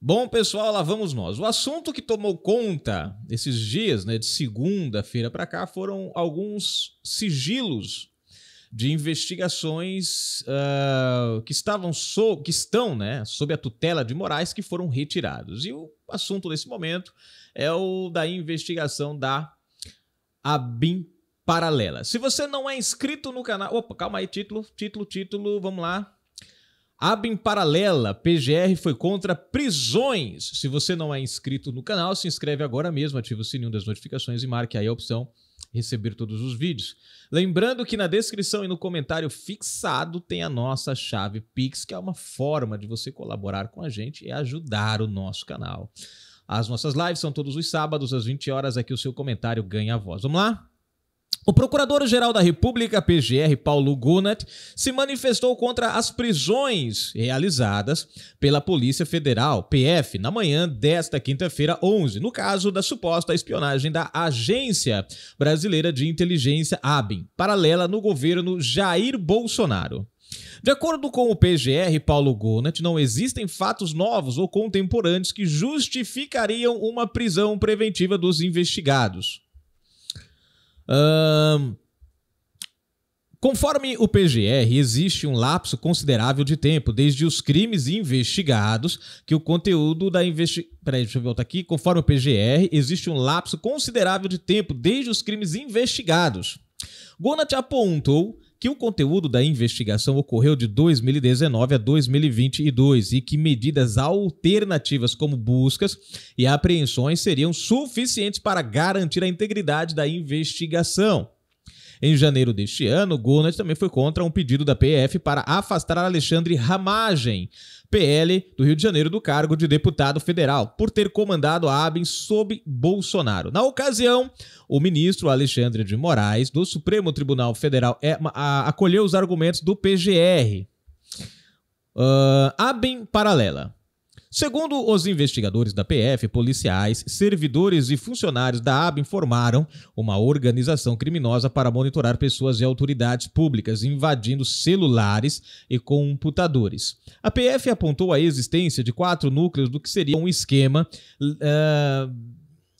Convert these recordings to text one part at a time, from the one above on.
Bom, pessoal, lá vamos nós. O assunto que tomou conta esses dias, né, de segunda-feira para cá, foram alguns sigilos de investigações uh, que estavam so que estão, né, sob a tutela de Moraes que foram retirados. E o assunto nesse momento é o da investigação da ABIN paralela. Se você não é inscrito no canal, opa, calma aí, título, título, título, vamos lá. Abem em paralela, PGR foi contra prisões. Se você não é inscrito no canal, se inscreve agora mesmo, ativa o sininho das notificações e marque aí a opção receber todos os vídeos. Lembrando que na descrição e no comentário fixado tem a nossa chave Pix, que é uma forma de você colaborar com a gente e ajudar o nosso canal. As nossas lives são todos os sábados às 20 horas, aqui o seu comentário ganha voz. Vamos lá? O Procurador-Geral da República, PGR, Paulo Gunat, se manifestou contra as prisões realizadas pela Polícia Federal, PF, na manhã desta quinta-feira, 11, no caso da suposta espionagem da Agência Brasileira de Inteligência, ABIN, paralela no governo Jair Bolsonaro. De acordo com o PGR Paulo Gonat, não existem fatos novos ou contemporâneos que justificariam uma prisão preventiva dos investigados. Um, Conforme o PGR, existe um lapso considerável de tempo desde os crimes investigados que o conteúdo da investigação. Peraí, deixa eu voltar aqui. Conforme o PGR, existe um lapso considerável de tempo desde os crimes investigados. Gonat apontou que o conteúdo da investigação ocorreu de 2019 a 2022 e que medidas alternativas, como buscas e apreensões, seriam suficientes para garantir a integridade da investigação. Em janeiro deste ano, Gonad também foi contra um pedido da PF para afastar Alexandre Ramagem, PL do Rio de Janeiro, do cargo de deputado federal, por ter comandado a Abin sob Bolsonaro. Na ocasião, o ministro Alexandre de Moraes, do Supremo Tribunal Federal, é, acolheu os argumentos do PGR. Uh, paralela. Segundo os investigadores da PF, policiais, servidores e funcionários da ABA informaram uma organização criminosa para monitorar pessoas e autoridades públicas, invadindo celulares e computadores. A PF apontou a existência de quatro núcleos do que seria um esquema uh,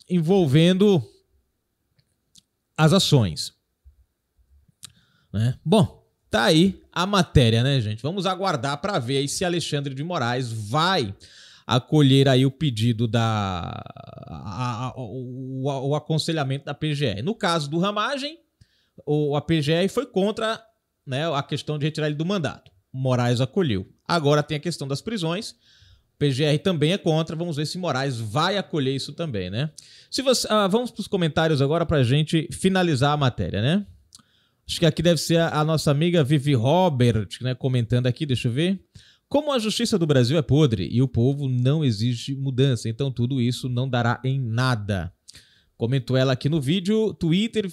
envolvendo as ações. Né? Bom, tá aí a matéria, né, gente? Vamos aguardar para ver aí se Alexandre de Moraes vai acolher aí o pedido da a, a, o, a, o, aconselhamento da PGR. No caso do Ramagem, o, a PGR foi contra né, a questão de retirar ele do mandato. Moraes acolheu. Agora tem a questão das prisões. PGR também é contra. Vamos ver se Moraes vai acolher isso também, né? Se você, ah, vamos para os comentários agora para a gente finalizar a matéria, né? Acho que aqui deve ser a, a nossa amiga Vivi Robert, né, comentando aqui, deixa eu ver. Como a justiça do Brasil é podre e o povo não exige mudança, então tudo isso não dará em nada. Comentou ela aqui no vídeo, Twitter,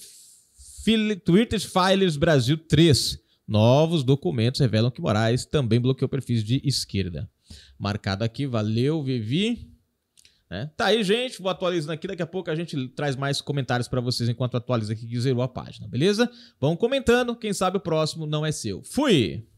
fil, Twitter Files Brasil 3. Novos documentos revelam que Moraes também bloqueou perfis de esquerda. Marcado aqui, valeu, Vivi. Né? Tá aí, gente. Vou atualizando aqui. Daqui a pouco a gente traz mais comentários para vocês enquanto atualiza aqui que zerou a página, beleza? Vão comentando. Quem sabe o próximo não é seu. Fui!